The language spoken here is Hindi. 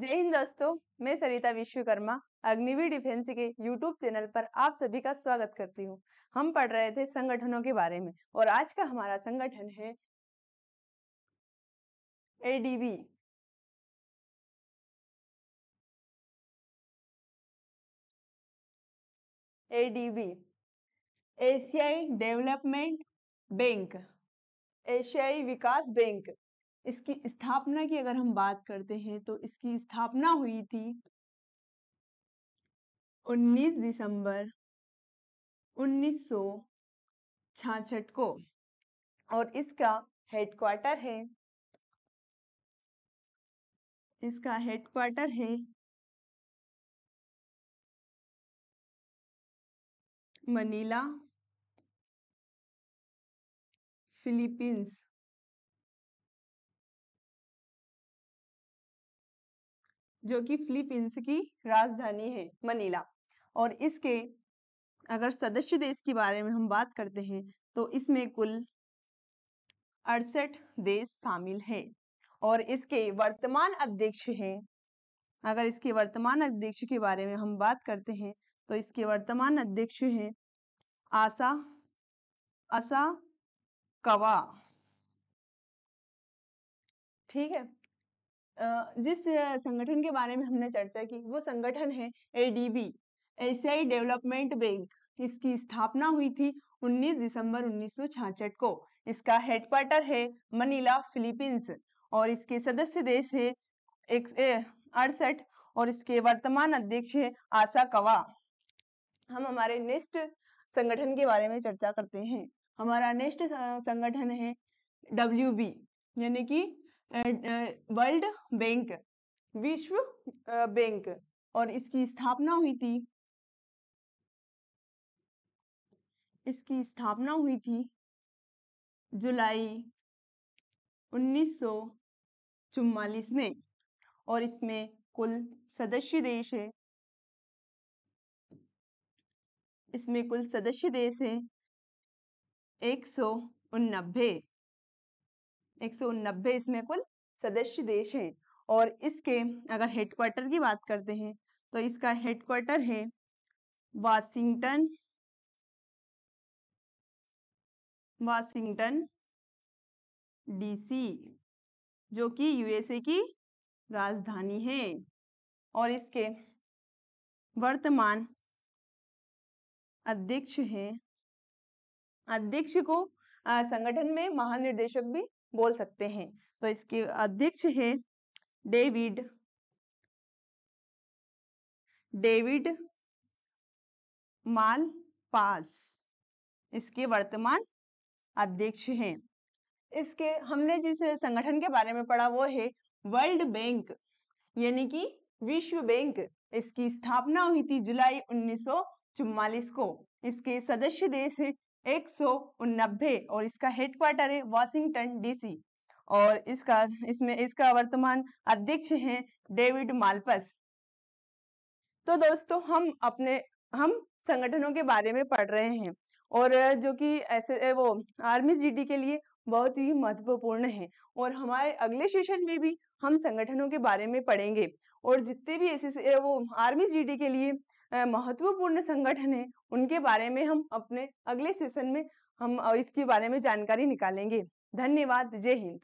जय हिंद दोस्तों मैं सरिता विश्वकर्मा अग्निवीर डिफेंस के यूट्यूब चैनल पर आप सभी का स्वागत करती हूँ हम पढ़ रहे थे संगठनों के बारे में और आज का हमारा संगठन है एडीबी एडीबी एशियाई डेवलपमेंट बैंक एशियाई विकास बैंक इसकी स्थापना की अगर हम बात करते हैं तो इसकी स्थापना हुई थी 19 दिसंबर उन्नीस को और इसका हेडक्वार्टर है इसका हेडक्वार्टर है मनीला फिलीपींस जो कि फिलीपींस की राजधानी है मनीला और इसके अगर सदस्य देश के बारे में हम बात करते हैं तो इसमें कुल अड़सठ देश शामिल हैं और इसके वर्तमान अध्यक्ष हैं अगर इसके वर्तमान अध्यक्ष के बारे में हम बात करते हैं तो इसके वर्तमान अध्यक्ष हैं आशा असा कवा ठीक है जिस संगठन के बारे में हमने चर्चा की वो संगठन है एडीबी एशियाई डेवलपमेंट बैंक इसकी स्थापना हुई थी 19 दिसंबर 1966 को इसका हेडक्वार्टर है मनीला फिलीपींस और इसके सदस्य देश है अड़सठ और इसके वर्तमान अध्यक्ष है आशा कवा हम हमारे नेक्स्ट संगठन के बारे में चर्चा करते हैं हमारा नेक्स्ट संगठन है डब्ल्यू यानी कि वर्ल्ड बैंक विश्व बैंक और इसकी स्थापना हुई थी इसकी स्थापना हुई थी जुलाई 1944 में और इसमें कुल सदस्य देश है इसमें कुल सदस्य देश है एक सौ उन्नबे नब्बे इसमें कुल सदस्य देश हैं और इसके अगर हेडक्वार्टर की बात करते हैं तो इसका हेडक्वार्टर है वाशिंगटन वाशिंगटन डीसी जो कि यूएसए की राजधानी है और इसके वर्तमान अध्यक्ष हैं अध्यक्ष को संगठन में महानिर्देशक भी बोल सकते हैं तो इसके अध्यक्ष है डेविड डेविड माल पास इसके वर्तमान अध्यक्ष हैं इसके हमने जिस संगठन के बारे में पढ़ा वो है वर्ल्ड बैंक यानी कि विश्व बैंक इसकी स्थापना हुई थी जुलाई 1944 को इसके सदस्य देश है एक और इसका हेडक्वार्टर है वाशिंगटन डीसी और इसका इसमें इसका वर्तमान अध्यक्ष हैं डेविड मालपस तो दोस्तों हम अपने हम संगठनों के बारे में पढ़ रहे हैं और जो कि ऐसे वो आर्मी जीडी के लिए बहुत ही महत्वपूर्ण है और हमारे अगले सेशन में भी हम संगठनों के बारे में पढ़ेंगे और जितने भी ऐसे वो आर्मी जीडी के लिए महत्वपूर्ण संगठन है उनके बारे में हम अपने अगले सेशन में हम इसके बारे में जानकारी निकालेंगे धन्यवाद जय हिंद